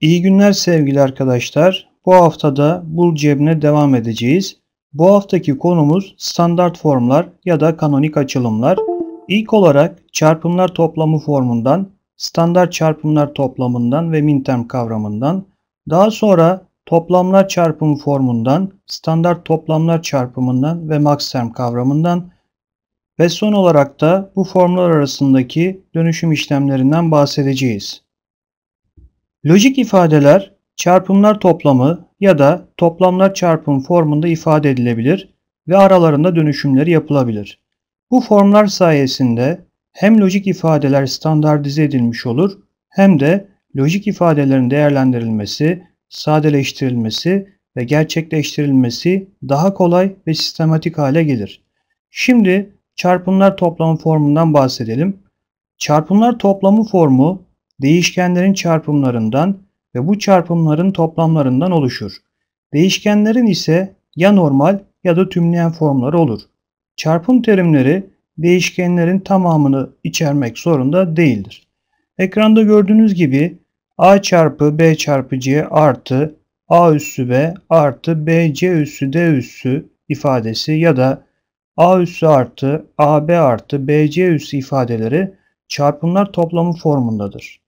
İyi günler sevgili arkadaşlar. Bu haftada bul cebine devam edeceğiz. Bu haftaki konumuz standart formlar ya da kanonik açılımlar. İlk olarak çarpımlar toplamı formundan, standart çarpımlar toplamından ve minterm kavramından, daha sonra toplamlar çarpımı formundan, standart toplamlar çarpımından ve maxterm kavramından ve son olarak da bu formlar arasındaki dönüşüm işlemlerinden bahsedeceğiz. Lojik ifadeler çarpımlar toplamı ya da toplamlar çarpım formunda ifade edilebilir ve aralarında dönüşümleri yapılabilir. Bu formlar sayesinde hem lojik ifadeler standartize edilmiş olur hem de lojik ifadelerin değerlendirilmesi, sadeleştirilmesi ve gerçekleştirilmesi daha kolay ve sistematik hale gelir. Şimdi çarpımlar toplamı formundan bahsedelim. Çarpımlar toplamı formu değişkenlerin çarpımlarından ve bu çarpımların toplamlarından oluşur. Değişkenlerin ise ya normal ya da tümleyen formları olur. Çarpım terimleri değişkenlerin tamamını içermek zorunda değildir. Ekranda gördüğünüz gibi a çarpı b çarpı c artı a üssü b artı bc üssü d üssü ifadesi ya da a üssü artı ab artı bc üssü ifadeleri çarpımlar toplamı formundadır.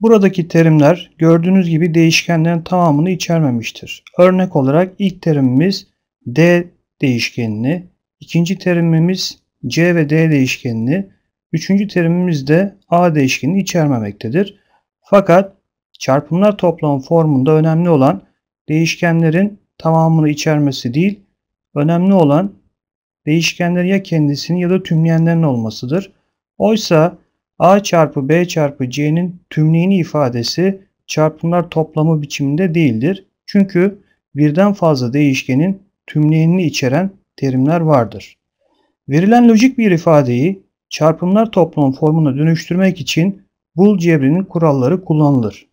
Buradaki terimler gördüğünüz gibi değişkenlerin tamamını içermemiştir. Örnek olarak ilk terimimiz D değişkenini, ikinci terimimiz C ve D değişkenini, üçüncü terimimiz de A değişkenini içermemektedir. Fakat çarpımlar toplam formunda önemli olan değişkenlerin tamamını içermesi değil, önemli olan değişkenlerin ya kendisinin ya da tümleyenlerin olmasıdır. Oysa A çarpı B çarpı C'nin tümleyeni ifadesi çarpımlar toplamı biçiminde değildir. Çünkü birden fazla değişkenin tümleyenini içeren terimler vardır. Verilen lojik bir ifadeyi çarpımlar toplam formuna dönüştürmek için bul cebrinin kuralları kullanılır.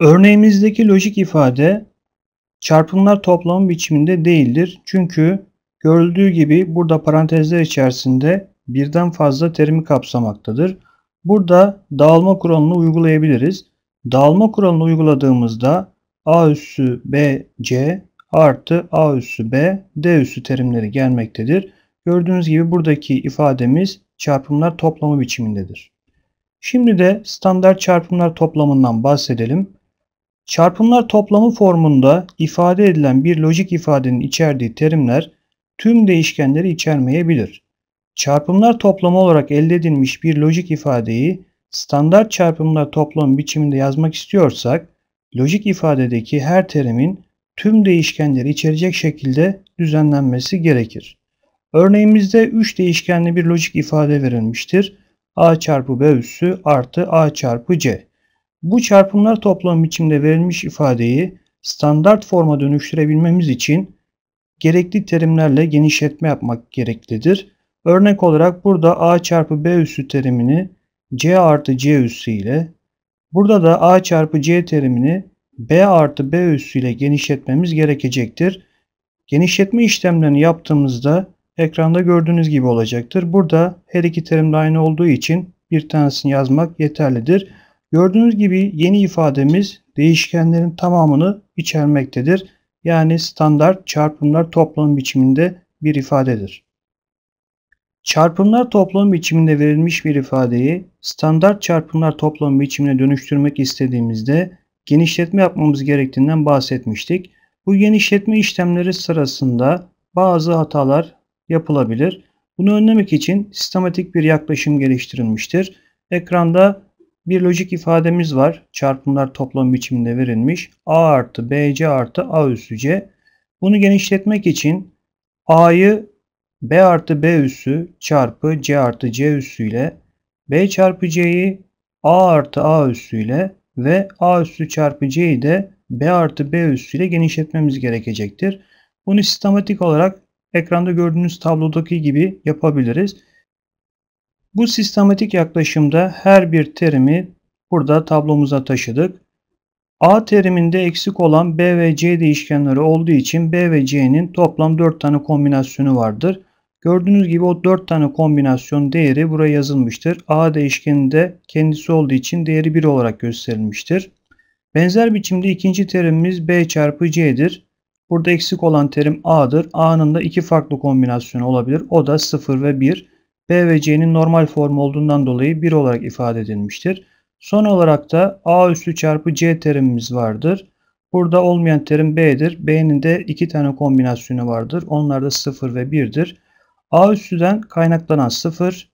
Örneğimizdeki lojik ifade çarpımlar toplamı biçiminde değildir. Çünkü görüldüğü gibi burada parantezler içerisinde birden fazla terimi kapsamaktadır. Burada dağılma kuralını uygulayabiliriz. Dağılma kuralını uyguladığımızda A üssü B C artı A üssü B D üssü terimleri gelmektedir. Gördüğünüz gibi buradaki ifademiz çarpımlar toplamı biçimindedir. Şimdi de standart çarpımlar toplamından bahsedelim. Çarpımlar toplamı formunda ifade edilen bir lojik ifadenin içerdiği terimler tüm değişkenleri içermeyebilir. Çarpımlar toplamı olarak elde edilmiş bir lojik ifadeyi standart çarpımlar toplamı biçiminde yazmak istiyorsak, lojik ifadedeki her terimin tüm değişkenleri içerecek şekilde düzenlenmesi gerekir. Örneğimizde 3 değişkenli bir lojik ifade verilmiştir. a çarpı b üssü artı a çarpı c. Bu çarpımlar toplamı biçimde verilmiş ifadeyi standart forma dönüştürebilmemiz için gerekli terimlerle genişletme yapmak gereklidir. Örnek olarak burada a çarpı b üssü terimini c artı c üssü ile burada da a çarpı c terimini b artı b üssü ile genişletmemiz gerekecektir. Genişletme işlemlerini yaptığımızda ekranda gördüğünüz gibi olacaktır. Burada her iki terim de aynı olduğu için bir tanesini yazmak yeterlidir. Gördüğünüz gibi yeni ifademiz değişkenlerin tamamını içermektedir. Yani standart çarpımlar toplam biçiminde bir ifadedir. Çarpımlar toplam biçiminde verilmiş bir ifadeyi standart çarpımlar toplam biçimine dönüştürmek istediğimizde genişletme yapmamız gerektiğinden bahsetmiştik. Bu genişletme işlemleri sırasında bazı hatalar yapılabilir. Bunu önlemek için sistematik bir yaklaşım geliştirilmiştir. Ekranda bir lojik ifademiz var. Çarpımlar toplam biçiminde verilmiş. A artı BC artı A üstü C. Bunu genişletmek için A'yı b artı b üssü çarpı c artı c üssü ile b çarpı c'yi a artı a üssü ile ve a üssü çarpı c'yi de b artı b üssü ile genişletmemiz gerekecektir. Bunu sistematik olarak ekranda gördüğünüz tablodaki gibi yapabiliriz. Bu sistematik yaklaşımda her bir terimi burada tablomuza taşıdık. A teriminde eksik olan B ve C değişkenleri olduğu için B ve C'nin toplam 4 tane kombinasyonu vardır. Gördüğünüz gibi o 4 tane kombinasyon değeri buraya yazılmıştır. A değişkeninde kendisi olduğu için değeri 1 olarak gösterilmiştir. Benzer biçimde ikinci terimimiz B çarpı C'dir. Burada eksik olan terim A'dır. A'nın da iki farklı kombinasyonu olabilir. O da 0 ve 1. B ve C'nin normal formu olduğundan dolayı 1 olarak ifade edilmiştir. Son olarak da A üstü çarpı C terimimiz vardır. Burada olmayan terim B'dir. B'nin de iki tane kombinasyonu vardır. Onlar da 0 ve 1'dir. A üstüden kaynaklanan 0,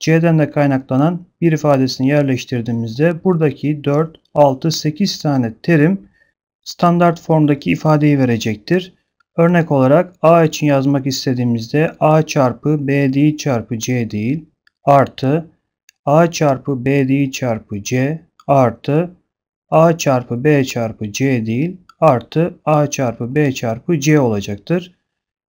C'den de kaynaklanan 1 ifadesini yerleştirdiğimizde buradaki 4, 6, 8 tane terim standart formdaki ifadeyi verecektir. Örnek olarak A için yazmak istediğimizde A çarpı B değil çarpı C değil artı A çarpı B değil çarpı C artı A çarpı B çarpı C değil artı A çarpı B çarpı C olacaktır.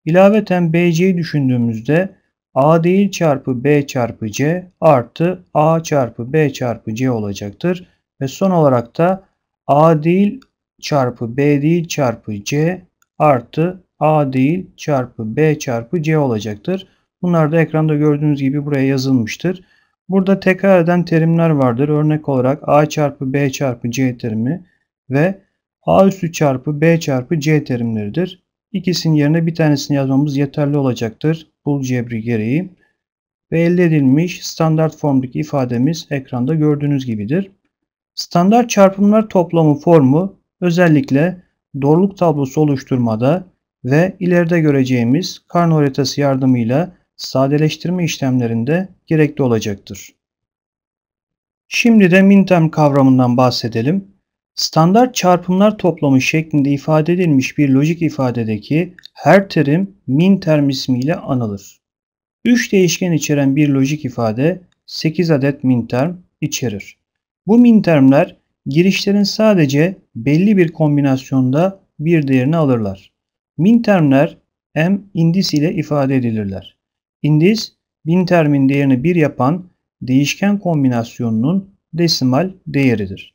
İlaveten BC'yi düşündüğümüzde A değil çarpı B çarpı C artı A çarpı B çarpı C olacaktır. Ve son olarak da A değil çarpı B değil çarpı C artı A değil çarpı B çarpı C olacaktır. Bunlar da ekranda gördüğünüz gibi buraya yazılmıştır. Burada tekrar eden terimler vardır. Örnek olarak A çarpı B çarpı C terimi ve A üstü çarpı B çarpı C terimleridir. İkisinin yerine bir tanesini yazmamız yeterli olacaktır. Bul cebri gereği. Ve elde edilmiş standart formdaki ifademiz ekranda gördüğünüz gibidir. Standart çarpımlar toplamı formu özellikle doğruluk tablosu oluşturmada ve ileride göreceğimiz karno haritası yardımıyla sadeleştirme işlemlerinde gerekli olacaktır. Şimdi de minterm kavramından bahsedelim. Standart çarpımlar toplamı şeklinde ifade edilmiş bir lojik ifadedeki her terim min term ismiyle anılır. 3 değişken içeren bir lojik ifade 8 adet min term içerir. Bu min termler girişlerin sadece belli bir kombinasyonda bir değerini alırlar. Min termler m indis ile ifade edilirler. İndis min termin değerini 1 yapan değişken kombinasyonunun desimal değeridir.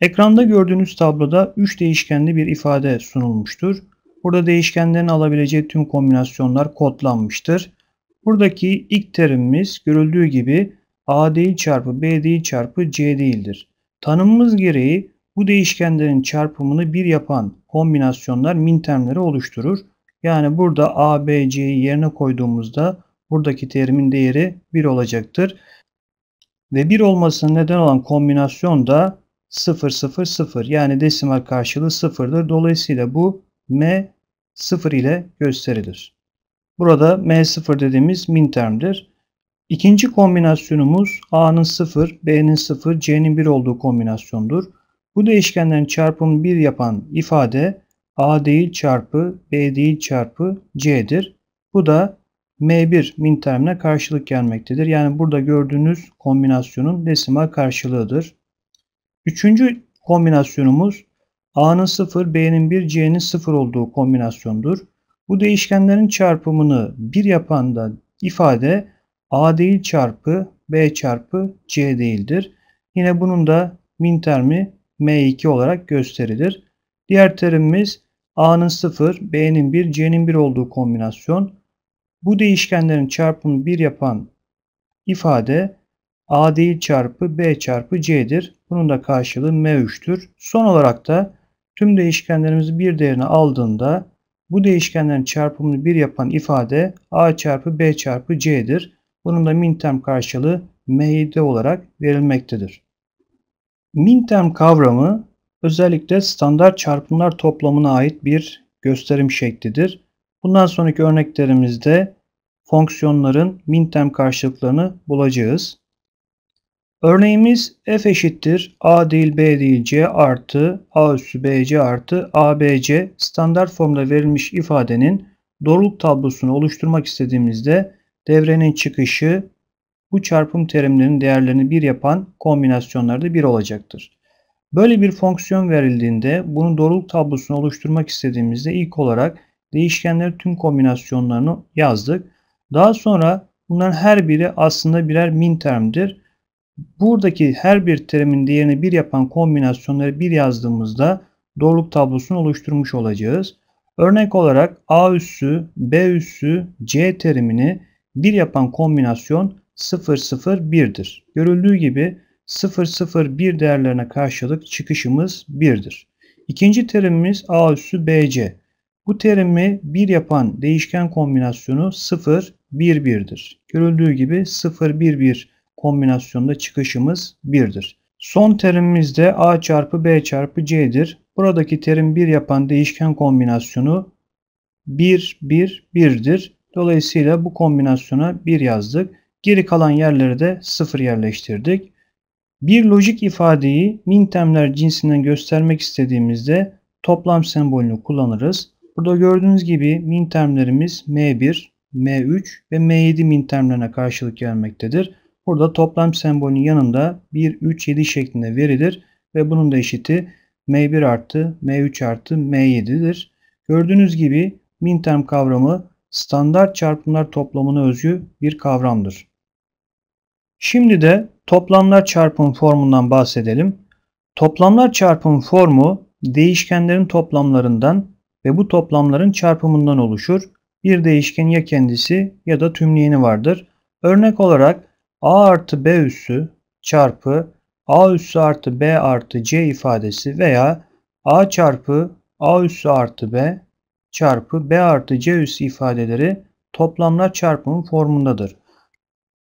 Ekranda gördüğünüz tabloda 3 değişkenli bir ifade sunulmuştur. Burada değişkenlerin alabileceği tüm kombinasyonlar kodlanmıştır. Buradaki ilk terimimiz görüldüğü gibi A değil çarpı B değil çarpı C değildir. Tanımımız gereği bu değişkenlerin çarpımını bir yapan kombinasyonlar min termleri oluşturur. Yani burada A, B, C'yi yerine koyduğumuzda buradaki terimin değeri 1 olacaktır. Ve 1 olmasına neden olan kombinasyon da 000 yani desimal karşılığı sıfırdır. Dolayısıyla bu M 0 ile gösterilir. Burada M0 dediğimiz min termdir. İkinci kombinasyonumuz A'nın 0, B'nin 0, C'nin 1 olduğu kombinasyondur. Bu değişkenlerin çarpımını 1 yapan ifade A değil çarpı B değil çarpı C'dir. Bu da M1 min termine karşılık gelmektedir. Yani burada gördüğünüz kombinasyonun desimal karşılığıdır. Üçüncü kombinasyonumuz A'nın 0, B'nin 1, C'nin 0 olduğu kombinasyondur. Bu değişkenlerin çarpımını 1 yapan da ifade A değil çarpı B çarpı C değildir. Yine bunun da min termi M2 olarak gösterilir. Diğer terimimiz A'nın 0, B'nin 1, C'nin 1 olduğu kombinasyon. Bu değişkenlerin çarpımı 1 yapan ifade A değil çarpı B çarpı C'dir. Bunun da karşılığı M3'tür. Son olarak da tüm değişkenlerimizi bir değerine aldığında bu değişkenlerin çarpımını bir yapan ifade A çarpı B çarpı C'dir. Bunun da min term karşılığı M7 olarak verilmektedir. Min term kavramı özellikle standart çarpımlar toplamına ait bir gösterim şeklidir. Bundan sonraki örneklerimizde fonksiyonların min term karşılıklarını bulacağız. Örneğimiz f eşittir a değil b değil c artı a üssü bc artı abc standart formda verilmiş ifadenin doğruluk tablosunu oluşturmak istediğimizde devrenin çıkışı bu çarpım terimlerinin değerlerini bir yapan kombinasyonlarda bir olacaktır. Böyle bir fonksiyon verildiğinde bunun doğruluk tablosunu oluşturmak istediğimizde ilk olarak değişkenlerin tüm kombinasyonlarını yazdık. Daha sonra bunların her biri aslında birer min termdir. Buradaki her bir terimin değerini bir yapan kombinasyonları bir yazdığımızda doğruluk tablosunu oluşturmuş olacağız. Örnek olarak A üssü, B üssü, C terimini bir yapan kombinasyon 001'dir. Görüldüğü gibi 001 değerlerine karşılık çıkışımız 1'dir. İkinci terimimiz A üssü BC. Bu terimi 1 yapan değişken kombinasyonu 011'dir. Görüldüğü gibi 011 kombinasyonda çıkışımız 1'dir. Son terimimiz de a çarpı b çarpı c'dir. Buradaki terim 1 yapan değişken kombinasyonu 1, 1, 1'dir. Dolayısıyla bu kombinasyona 1 yazdık. Geri kalan yerleri de 0 yerleştirdik. Bir lojik ifadeyi mintemler cinsinden göstermek istediğimizde toplam sembolünü kullanırız. Burada gördüğünüz gibi mintemlerimiz M1, M3 ve M7 mintemlerine karşılık gelmektedir. Burada toplam sembolünün yanında 1, 3, 7 şeklinde verilir ve bunun da eşiti M1 artı M3 artı M7'dir. Gördüğünüz gibi minterm kavramı standart çarpımlar toplamına özgü bir kavramdır. Şimdi de toplamlar çarpım formundan bahsedelim. Toplamlar çarpım formu değişkenlerin toplamlarından ve bu toplamların çarpımından oluşur. Bir değişken ya kendisi ya da tümleyeni vardır. Örnek olarak a artı b üssü çarpı a üssü artı b artı c ifadesi veya a çarpı a üssü artı b çarpı b artı c üssü ifadeleri toplamlar çarpımı formundadır.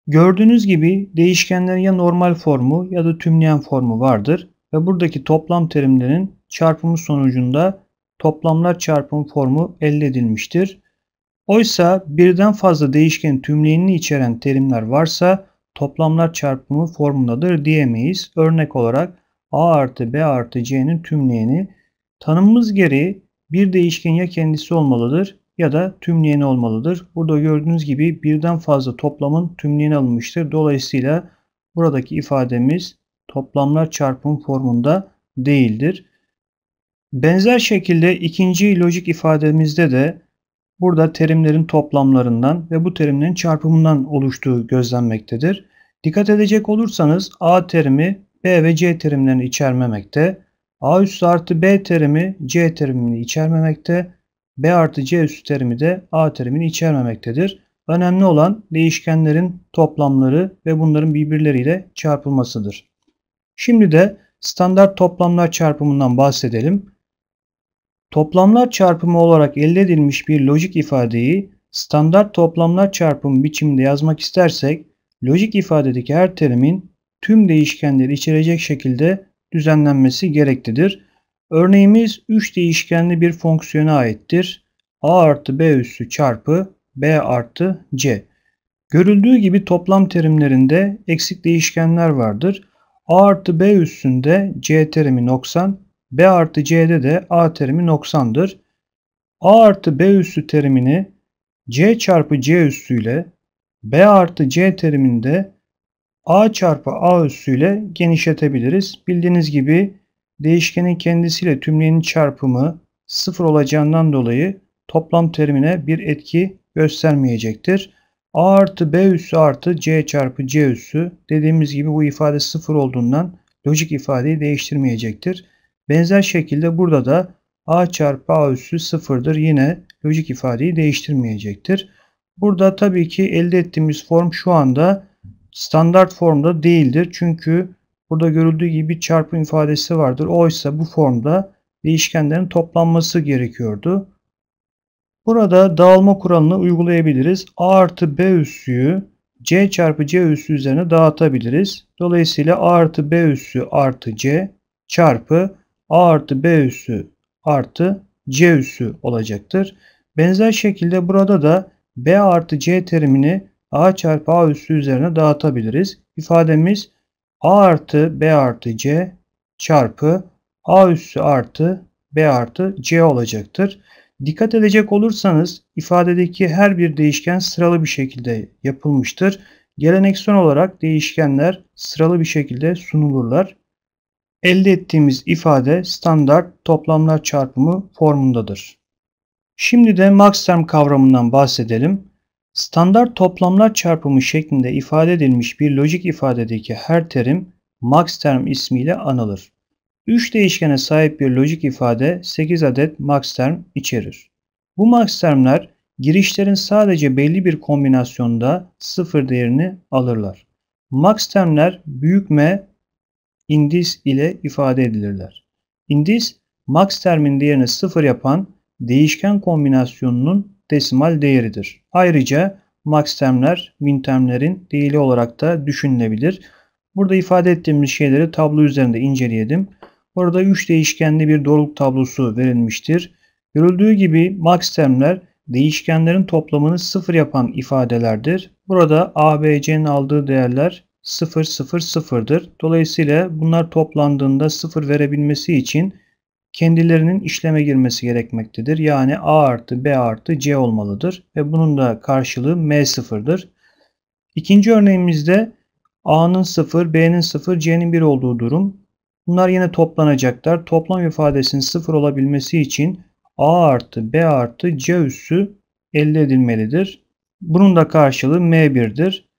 Gördüğünüz gibi değişkenlerin ya normal formu ya da tümleyen formu vardır ve buradaki toplam terimlerin çarpımı sonucunda toplamlar çarpımı formu elde edilmiştir. Oysa birden fazla değişken tümleyenini içeren terimler varsa toplamlar çarpımı formundadır diyemeyiz. Örnek olarak a artı b artı c'nin tümleyeni tanımımız gereği bir değişken ya kendisi olmalıdır ya da tümleyeni olmalıdır. Burada gördüğünüz gibi birden fazla toplamın tümleyeni alınmıştır. Dolayısıyla buradaki ifademiz toplamlar çarpım formunda değildir. Benzer şekilde ikinci lojik ifademizde de burada terimlerin toplamlarından ve bu terimlerin çarpımından oluştuğu gözlenmektedir. Dikkat edecek olursanız A terimi B ve C terimlerini içermemekte. A üstü artı B terimi C terimini içermemekte. B artı C üstü terimi de A terimini içermemektedir. Önemli olan değişkenlerin toplamları ve bunların birbirleriyle çarpılmasıdır. Şimdi de standart toplamlar çarpımından bahsedelim. Toplamlar çarpımı olarak elde edilmiş bir lojik ifadeyi standart toplamlar çarpımı biçiminde yazmak istersek lojik ifadedeki her terimin tüm değişkenleri içerecek şekilde düzenlenmesi gereklidir. Örneğimiz 3 değişkenli bir fonksiyona aittir. a artı b üssü çarpı b artı c. Görüldüğü gibi toplam terimlerinde eksik değişkenler vardır. a artı b üssünde c terimi 90, B artı C'de de A terimi 90'dır. A artı B üssü terimini C çarpı C üssü ile, B artı C teriminde A çarpı A üssü ile genişletebiliriz. Bildiğiniz gibi değişkenin kendisiyle tümleyenin çarpımı sıfır olacağından dolayı toplam terimine bir etki göstermeyecektir. A artı B üssü artı C çarpı C üssü dediğimiz gibi bu ifade sıfır olduğundan logik ifadeyi değiştirmeyecektir. Benzer şekilde burada da a çarpı a üssü sıfırdır. Yine lojik ifadeyi değiştirmeyecektir. Burada tabii ki elde ettiğimiz form şu anda standart formda değildir. Çünkü burada görüldüğü gibi bir çarpım ifadesi vardır. Oysa bu formda değişkenlerin toplanması gerekiyordu. Burada dağılma kuralını uygulayabiliriz. A artı B üssüyü C çarpı C üssü üzerine dağıtabiliriz. Dolayısıyla A artı B üssü artı C çarpı a artı b üssü artı c üssü olacaktır. Benzer şekilde burada da b artı c terimini a çarpı a üssü üzerine dağıtabiliriz. İfademiz a artı b artı c çarpı a üssü artı b artı c olacaktır. Dikkat edecek olursanız ifadedeki her bir değişken sıralı bir şekilde yapılmıştır. Geleneksel olarak değişkenler sıralı bir şekilde sunulurlar. Elde ettiğimiz ifade standart toplamlar çarpımı formundadır. Şimdi de maxterm kavramından bahsedelim. Standart toplamlar çarpımı şeklinde ifade edilmiş bir lojik ifadedeki her terim maxterm ismiyle anılır. 3 değişkene sahip bir lojik ifade 8 adet maxterm içerir. Bu maxtermler girişlerin sadece belli bir kombinasyonda sıfır değerini alırlar. Maxtermler büyük M indis ile ifade edilirler. İndis, max termin yerine sıfır yapan değişken kombinasyonunun desimal değeridir. Ayrıca max termler min termlerin değili olarak da düşünülebilir. Burada ifade ettiğimiz şeyleri tablo üzerinde inceleyelim. Burada 3 değişkenli bir doğruluk tablosu verilmiştir. Görüldüğü gibi max termler değişkenlerin toplamını sıfır yapan ifadelerdir. Burada ABC'nin aldığı değerler 0 0 0'dır. Dolayısıyla bunlar toplandığında 0 verebilmesi için kendilerinin işleme girmesi gerekmektedir. Yani A artı B artı C olmalıdır ve bunun da karşılığı M sıfırdır. İkinci örneğimizde A'nın 0, B'nin 0, C'nin 1 olduğu durum. Bunlar yine toplanacaklar. Toplam ifadesinin 0 olabilmesi için A artı B artı C üssü elde edilmelidir. Bunun da karşılığı M1'dir.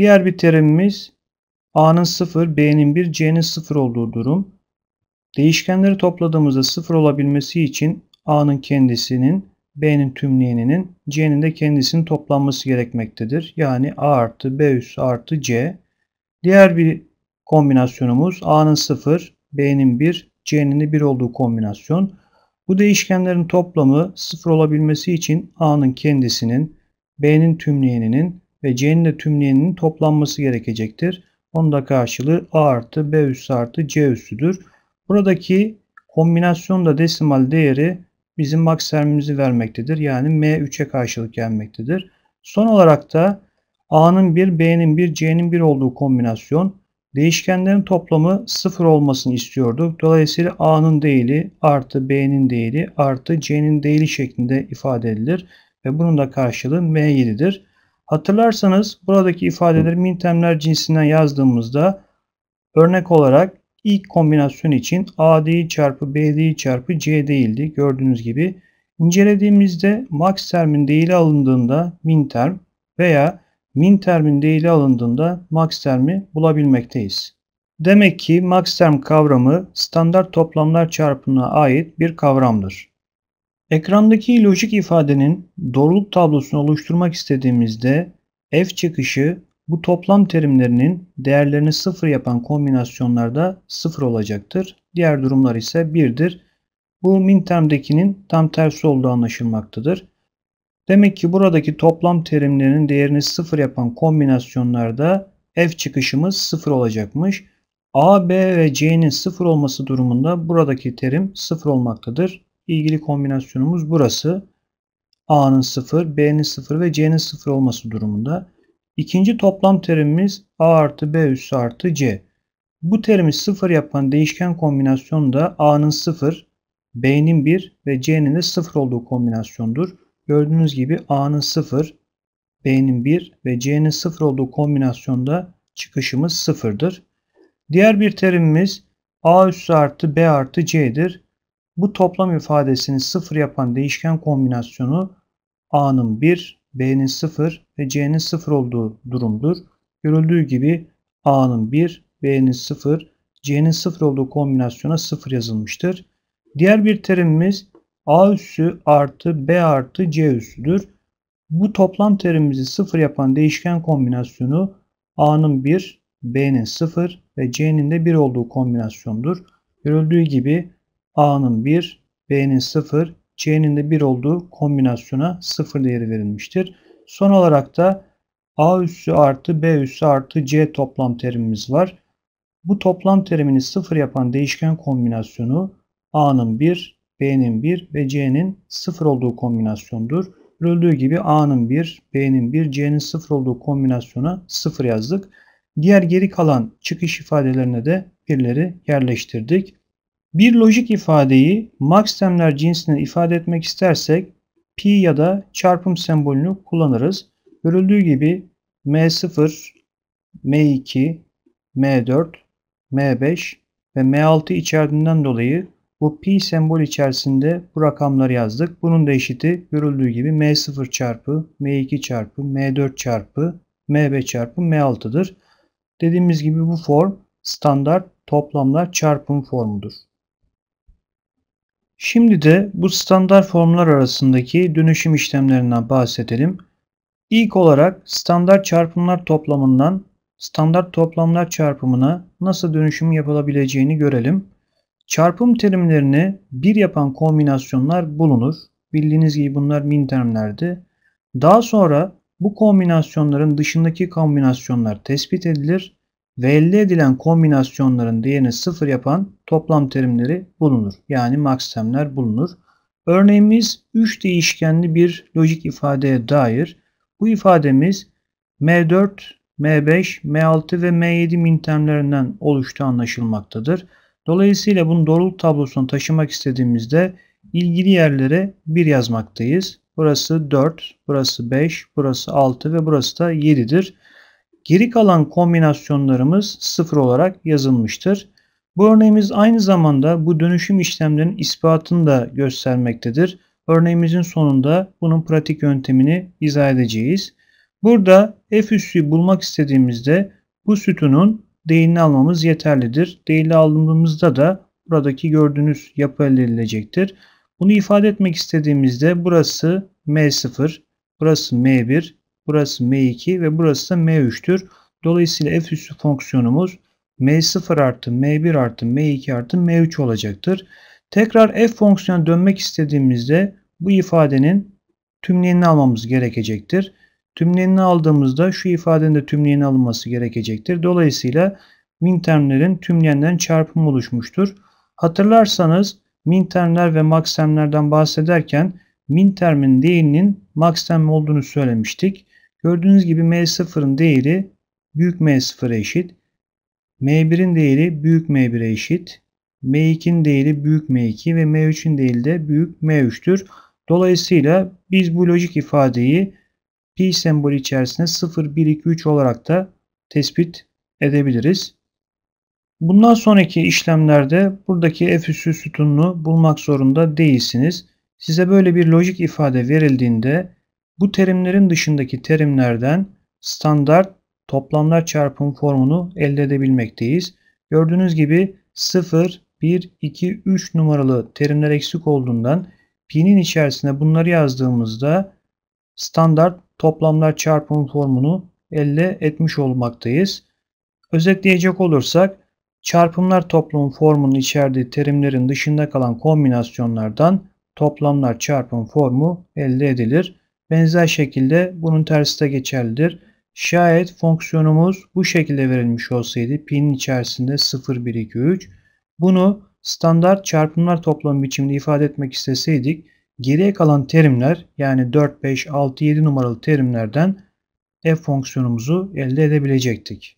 Diğer bir terimimiz A'nın 0, B'nin 1, C'nin 0 olduğu durum. Değişkenleri topladığımızda 0 olabilmesi için A'nın kendisinin, B'nin tümleyeninin, C'nin de kendisinin toplanması gerekmektedir. Yani A artı B üssü artı C. Diğer bir kombinasyonumuz A'nın 0, B'nin 1, C'nin de 1 olduğu kombinasyon. Bu değişkenlerin toplamı 0 olabilmesi için A'nın kendisinin, B'nin tümleyeninin, ve c'nin de tümleyeninin toplanması gerekecektir. Onun da karşılığı a artı b üssü artı c üssüdür. Buradaki kombinasyonda desimal değeri bizim max vermektedir. Yani m 3'e karşılık gelmektedir. Son olarak da a'nın 1, b'nin 1, c'nin 1 olduğu kombinasyon değişkenlerin toplamı 0 olmasını istiyorduk. Dolayısıyla a'nın değili artı b'nin değili artı c'nin değili şeklinde ifade edilir. Ve bunun da karşılığı m7'dir. Hatırlarsanız buradaki ifadeleri mintemler cinsinden yazdığımızda örnek olarak ilk kombinasyon için A AD'yi çarpı B BD'yi çarpı C değildi. Gördüğünüz gibi incelediğimizde max termin değili alındığında min term veya min termin değili alındığında max termi bulabilmekteyiz. Demek ki max term kavramı standart toplamlar çarpımına ait bir kavramdır. Ekrandaki lojik ifadenin doğruluk tablosunu oluşturmak istediğimizde f çıkışı bu toplam terimlerinin değerlerini sıfır yapan kombinasyonlarda sıfır olacaktır. Diğer durumlar ise birdir. Bu min termdekinin tam tersi olduğu anlaşılmaktadır. Demek ki buradaki toplam terimlerinin değerini sıfır yapan kombinasyonlarda f çıkışımız sıfır olacakmış. A, B ve C'nin sıfır olması durumunda buradaki terim sıfır olmaktadır ilgili kombinasyonumuz burası. A'nın 0, B'nin 0 ve C'nin 0 olması durumunda. İkinci toplam terimimiz A artı B üssü artı C. Bu terimi 0 yapan değişken kombinasyon da A'nın 0, B'nin 1 ve C'nin de 0 olduğu kombinasyondur. Gördüğünüz gibi A'nın 0, B'nin 1 ve C'nin 0 olduğu kombinasyonda çıkışımız 0'dır. Diğer bir terimimiz A üssü artı B artı C'dir. Bu toplam ifadesini sıfır yapan değişken kombinasyonu A'nın 1, B'nin 0 ve C'nin 0 olduğu durumdur. Görüldüğü gibi A'nın 1, B'nin 0, C'nin 0 olduğu kombinasyona 0 yazılmıştır. Diğer bir terimimiz A üssü artı B artı C üssüdür. Bu toplam terimimizi sıfır yapan değişken kombinasyonu A'nın 1, B'nin 0 ve C'nin de 1 olduğu kombinasyondur. Görüldüğü gibi A'nın 1, B'nin 0, C'nin de 1 olduğu kombinasyona 0 değeri verilmiştir. Son olarak da A üssü artı B üssü artı C toplam terimimiz var. Bu toplam terimini 0 yapan değişken kombinasyonu A'nın 1, B'nin 1 ve C'nin 0 olduğu kombinasyondur. Görüldüğü gibi A'nın 1, B'nin 1, C'nin 0 olduğu kombinasyona 0 yazdık. Diğer geri kalan çıkış ifadelerine de birleri yerleştirdik. Bir lojik ifadeyi maksimler cinsinden ifade etmek istersek pi ya da çarpım sembolünü kullanırız. Görüldüğü gibi m0, m2, m4, m5 ve m6 içerdiğinden dolayı bu pi sembol içerisinde bu rakamları yazdık. Bunun da eşiti görüldüğü gibi m0 çarpı, m2 çarpı, m4 çarpı, m5 çarpı, m6'dır. Dediğimiz gibi bu form standart toplamlar çarpım formudur. Şimdi de bu standart formlar arasındaki dönüşüm işlemlerinden bahsedelim. İlk olarak standart çarpımlar toplamından standart toplamlar çarpımına nasıl dönüşüm yapılabileceğini görelim. Çarpım terimlerini bir yapan kombinasyonlar bulunur. Bildiğiniz gibi bunlar min terimlerdi. Daha sonra bu kombinasyonların dışındaki kombinasyonlar tespit edilir ve elde edilen kombinasyonların değerini sıfır yapan toplam terimleri bulunur. Yani maksimler bulunur. Örneğimiz 3 değişkenli bir lojik ifadeye dair. Bu ifademiz M4, M5, M6 ve M7 mintemlerinden oluştu anlaşılmaktadır. Dolayısıyla bunu doğruluk tablosuna taşımak istediğimizde ilgili yerlere 1 yazmaktayız. Burası 4, burası 5, burası 6 ve burası da 7'dir. Geri kalan kombinasyonlarımız sıfır olarak yazılmıştır. Bu örneğimiz aynı zamanda bu dönüşüm işlemlerinin ispatını da göstermektedir. Örneğimizin sonunda bunun pratik yöntemini izah edeceğiz. Burada f üssü bulmak istediğimizde bu sütunun değilini almamız yeterlidir. Değilini aldığımızda da buradaki gördüğünüz yapı elde edilecektir. Bunu ifade etmek istediğimizde burası m0, burası m1, Burası m2 ve burası da m3'tür. Dolayısıyla f üssü fonksiyonumuz m0 artı m1 artı m2 artı m3 olacaktır. Tekrar f fonksiyona dönmek istediğimizde bu ifadenin tümleyenini almamız gerekecektir. Tümleyenini aldığımızda şu ifadenin de tümleyenini alınması gerekecektir. Dolayısıyla min termlerin tümleyenlerin çarpımı oluşmuştur. Hatırlarsanız min termler ve max termlerden bahsederken min termin değilinin max term olduğunu söylemiştik. Gördüğünüz gibi M0'ın değeri büyük M0'a eşit. M1'in değeri büyük M1'e eşit. M2'nin değeri büyük M2 ve M3'ün değeri de büyük M3'tür. Dolayısıyla biz bu lojik ifadeyi pi sembolü içerisinde 0, 1, 2, 3 olarak da tespit edebiliriz. Bundan sonraki işlemlerde buradaki f üssü sütununu bulmak zorunda değilsiniz. Size böyle bir lojik ifade verildiğinde bu terimlerin dışındaki terimlerden standart toplamlar çarpım formunu elde edebilmekteyiz. Gördüğünüz gibi 0, 1, 2, 3 numaralı terimler eksik olduğundan pi'nin içerisine bunları yazdığımızda standart toplamlar çarpım formunu elde etmiş olmaktayız. Özetleyecek olursak çarpımlar toplamı formunun içerdiği terimlerin dışında kalan kombinasyonlardan toplamlar çarpım formu elde edilir. Benzer şekilde bunun tersi de geçerlidir. Şayet fonksiyonumuz bu şekilde verilmiş olsaydı pinin içerisinde 0, 1, 2, 3 bunu standart çarpımlar toplamı biçiminde ifade etmek isteseydik geriye kalan terimler yani 4, 5, 6, 7 numaralı terimlerden f fonksiyonumuzu elde edebilecektik.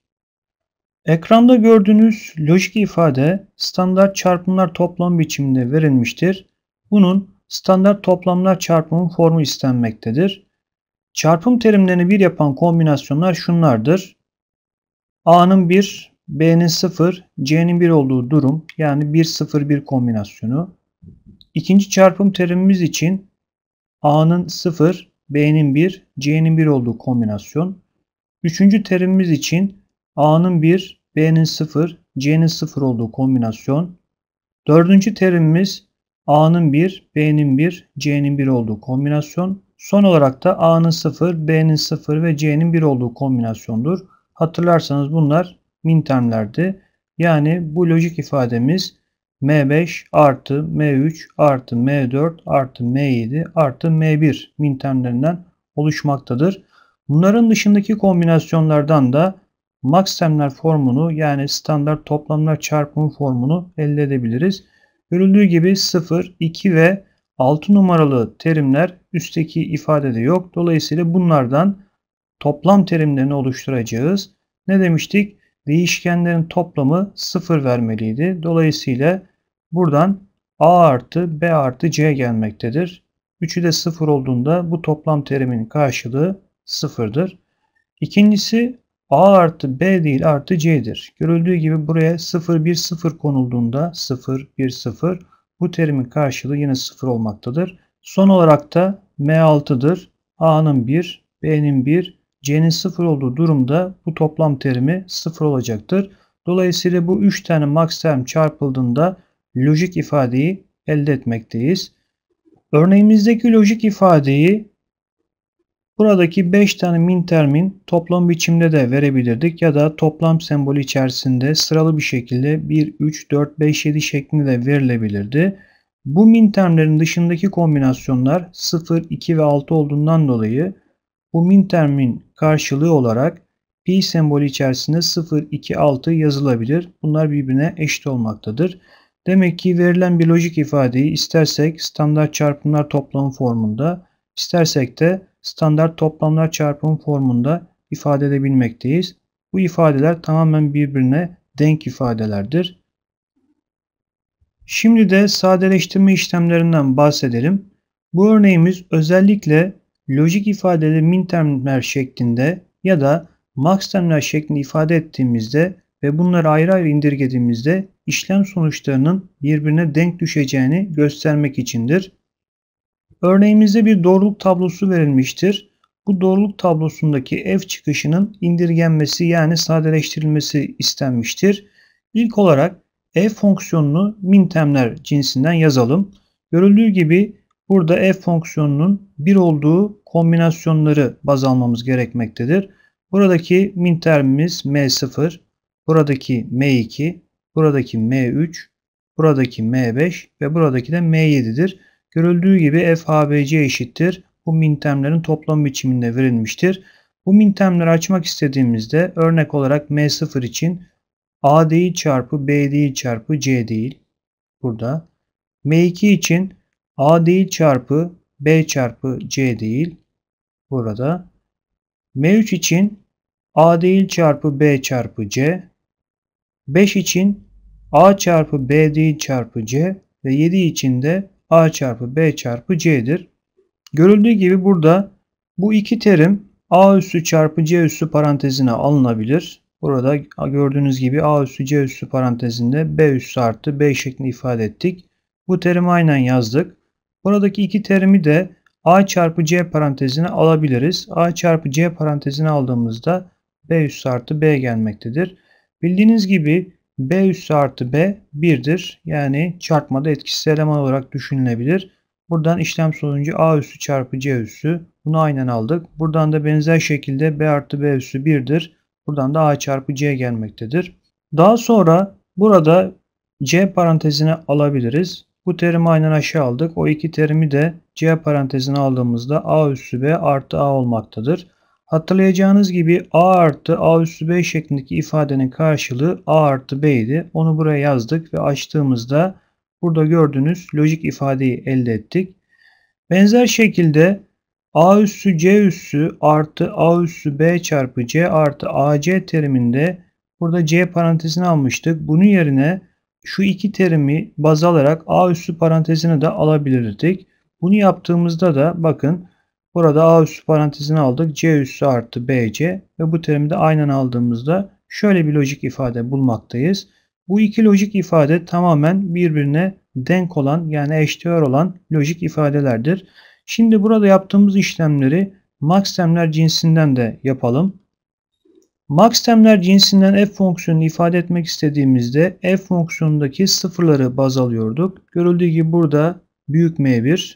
Ekranda gördüğünüz lojik ifade standart çarpımlar toplam biçiminde verilmiştir. Bunun standart toplamlar çarpımı formu istenmektedir. Çarpım terimlerini bir yapan kombinasyonlar şunlardır. A'nın 1, B'nin 0, C'nin 1 olduğu durum yani 1-0-1 kombinasyonu. İkinci çarpım terimimiz için A'nın 0, B'nin 1, C'nin 1 olduğu kombinasyon. Üçüncü terimimiz için A'nın 1, B'nin 0, C'nin 0 olduğu kombinasyon. Dördüncü terimimiz A'nın 1, B'nin 1, C'nin 1 olduğu kombinasyon. Son olarak da A'nın 0, B'nin 0 ve C'nin 1 olduğu kombinasyondur. Hatırlarsanız bunlar min termlerdi. Yani bu lojik ifademiz M5 artı M3 artı M4 artı M7 artı M1 min termlerinden oluşmaktadır. Bunların dışındaki kombinasyonlardan da max termler formunu yani standart toplamlar çarpımı formunu elde edebiliriz. Görüldüğü gibi 0, 2 ve 6 numaralı terimler üstteki ifadede yok. Dolayısıyla bunlardan toplam terimlerini oluşturacağız. Ne demiştik? Değişkenlerin toplamı 0 vermeliydi. Dolayısıyla buradan a artı b artı c gelmektedir. Üçü de 0 olduğunda bu toplam terimin karşılığı 0'dır. İkincisi A artı B değil artı C'dir. Görüldüğü gibi buraya 0 1 0 konulduğunda 0 1 0 bu terimin karşılığı yine 0 olmaktadır. Son olarak da M6'dır. A'nın 1, B'nin 1, C'nin 0 olduğu durumda bu toplam terimi 0 olacaktır. Dolayısıyla bu 3 tane max term çarpıldığında lojik ifadeyi elde etmekteyiz. Örneğimizdeki lojik ifadeyi Buradaki 5 tane min termin toplam biçimde de verebilirdik ya da toplam sembolü içerisinde sıralı bir şekilde 1, 3, 4, 5, 7 şeklinde de verilebilirdi. Bu min termlerin dışındaki kombinasyonlar 0, 2 ve 6 olduğundan dolayı bu min termin karşılığı olarak pi sembolü içerisinde 0, 2, 6 yazılabilir. Bunlar birbirine eşit olmaktadır. Demek ki verilen bir lojik ifadeyi istersek standart çarpımlar toplamı formunda İstersek de standart toplamlar çarpımı formunda ifade edebilmekteyiz. Bu ifadeler tamamen birbirine denk ifadelerdir. Şimdi de sadeleştirme işlemlerinden bahsedelim. Bu örneğimiz özellikle lojik min mintermler şeklinde ya da max maxtermler şeklinde ifade ettiğimizde ve bunları ayrı ayrı indirgediğimizde işlem sonuçlarının birbirine denk düşeceğini göstermek içindir. Örneğimizde bir doğruluk tablosu verilmiştir. Bu doğruluk tablosundaki f çıkışının indirgenmesi yani sadeleştirilmesi istenmiştir. İlk olarak f fonksiyonunu mintemler cinsinden yazalım. Görüldüğü gibi burada f fonksiyonunun bir olduğu kombinasyonları baz almamız gerekmektedir. Buradaki mintermimiz m0, buradaki m2, buradaki m3, buradaki m5 ve buradaki de m7'dir. Görüldüğü gibi fabc eşittir. Bu mintemlerin toplam biçiminde verilmiştir. Bu mintemleri açmak istediğimizde örnek olarak m0 için a değil çarpı b değil çarpı c değil. Burada. m2 için a değil çarpı b çarpı c değil. Burada. m3 için a değil çarpı b çarpı c. 5 için a çarpı b değil çarpı c ve 7 için de A çarpı B çarpı C'dir. Görüldüğü gibi burada bu iki terim A üssü çarpı C üssü parantezine alınabilir. Burada gördüğünüz gibi A üssü C üssü parantezinde B üssü artı B şeklinde ifade ettik. Bu terimi aynen yazdık. Buradaki iki terimi de A çarpı C parantezine alabiliriz. A çarpı C parantezine aldığımızda B üssü artı B gelmektedir. Bildiğiniz gibi B üssü artı B 1'dir. Yani çarpmada etkisiz eleman olarak düşünülebilir. Buradan işlem sonucu A üssü çarpı C üssü. Bunu aynen aldık. Buradan da benzer şekilde B artı B üssü 1'dir. Buradan da A çarpı C gelmektedir. Daha sonra burada C parantezine alabiliriz. Bu terimi aynen aşağı aldık. O iki terimi de C parantezine aldığımızda A üssü B artı A olmaktadır. Hatırlayacağınız gibi a artı a üstü b şeklindeki ifadenin karşılığı a artı b idi. Onu buraya yazdık ve açtığımızda burada gördüğünüz lojik ifadeyi elde ettik. Benzer şekilde a üssü c üssü artı a üssü b çarpı c artı ac teriminde burada c parantezini almıştık. Bunun yerine şu iki terimi baz alarak a üssü parantezini de alabilirdik. Bunu yaptığımızda da bakın Burada A üssü parantezine aldık. C üssü artı BC ve bu terimi de aynen aldığımızda şöyle bir lojik ifade bulmaktayız. Bu iki lojik ifade tamamen birbirine denk olan yani eşdeğer olan lojik ifadelerdir. Şimdi burada yaptığımız işlemleri maxlemler cinsinden de yapalım. Maxlemler cinsinden f fonksiyonunu ifade etmek istediğimizde f fonksiyonundaki sıfırları baz alıyorduk. Görüldüğü gibi burada büyük M1,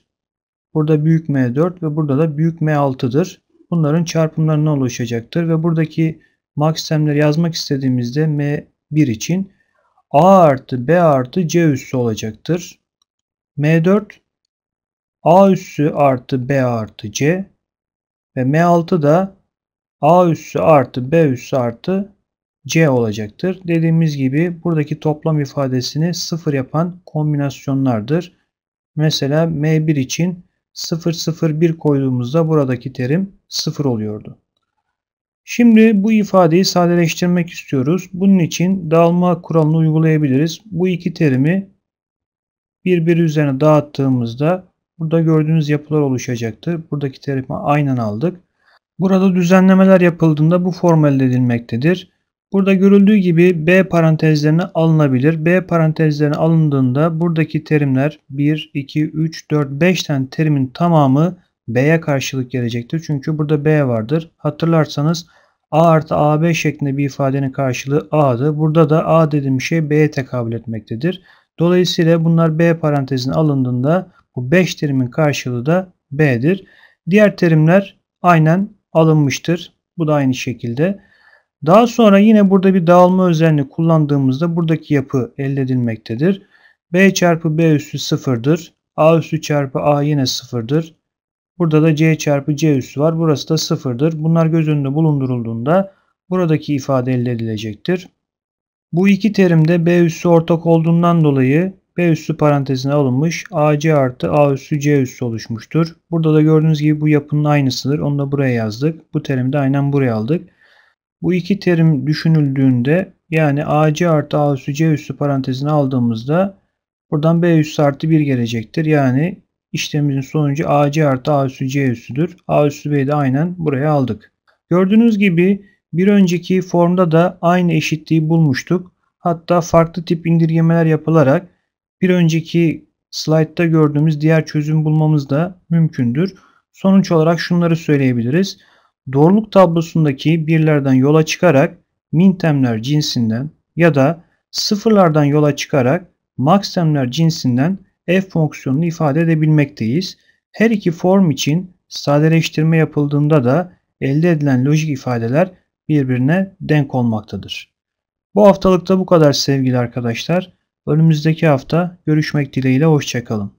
Burada büyük M4 ve burada da büyük M6'dır. Bunların çarpımlarına oluşacaktır ve buradaki maksimleri yazmak istediğimizde M1 için A artı B artı C üssü olacaktır. M4 A üssü artı B artı C ve M6 da A üssü artı B üssü artı C olacaktır. Dediğimiz gibi buradaki toplam ifadesini sıfır yapan kombinasyonlardır. Mesela M1 için 001 koyduğumuzda buradaki terim 0 oluyordu. Şimdi bu ifadeyi sadeleştirmek istiyoruz. Bunun için dağılma kuralını uygulayabiliriz. Bu iki terimi birbiri üzerine dağıttığımızda burada gördüğünüz yapılar oluşacaktır. Buradaki terimi aynen aldık. Burada düzenlemeler yapıldığında bu form elde edilmektedir. Burada görüldüğü gibi B parantezlerini alınabilir. B parantezlerini alındığında buradaki terimler 1, 2, 3, 4, 5 tane terimin tamamı B'ye karşılık gelecektir. Çünkü burada B vardır. Hatırlarsanız A artı AB şeklinde bir ifadenin karşılığı A'dı. Burada da A dediğim şey B'ye tekabül etmektedir. Dolayısıyla bunlar B parantezine alındığında bu 5 terimin karşılığı da B'dir. Diğer terimler aynen alınmıştır. Bu da aynı şekilde. Daha sonra yine burada bir dağılma özelliğini kullandığımızda buradaki yapı elde edilmektedir. B çarpı B üssü sıfırdır. A üssü çarpı A yine sıfırdır. Burada da C çarpı C üssü var. Burası da sıfırdır. Bunlar göz önünde bulundurulduğunda buradaki ifade elde edilecektir. Bu iki terimde B üssü ortak olduğundan dolayı B üssü parantezine alınmış AC artı A üssü C üssü oluşmuştur. Burada da gördüğünüz gibi bu yapının aynısıdır. Onu da buraya yazdık. Bu terimi aynen buraya aldık. Bu iki terim düşünüldüğünde yani AC artı A üstü C üstü parantezini aldığımızda buradan B üstü artı 1 gelecektir. Yani işlemimizin sonucu AC artı A üstü C üssüdür. A üstü B'yi de aynen buraya aldık. Gördüğünüz gibi bir önceki formda da aynı eşitliği bulmuştuk. Hatta farklı tip indirgemeler yapılarak bir önceki slaytta gördüğümüz diğer çözüm bulmamız da mümkündür. Sonuç olarak şunları söyleyebiliriz. Doğruluk tablosundaki birlerden yola çıkarak mintemler cinsinden ya da sıfırlardan yola çıkarak maxtemler cinsinden f fonksiyonunu ifade edebilmekteyiz. Her iki form için sadeleştirme yapıldığında da elde edilen lojik ifadeler birbirine denk olmaktadır. Bu haftalıkta bu kadar sevgili arkadaşlar. Önümüzdeki hafta görüşmek dileğiyle hoşçakalın.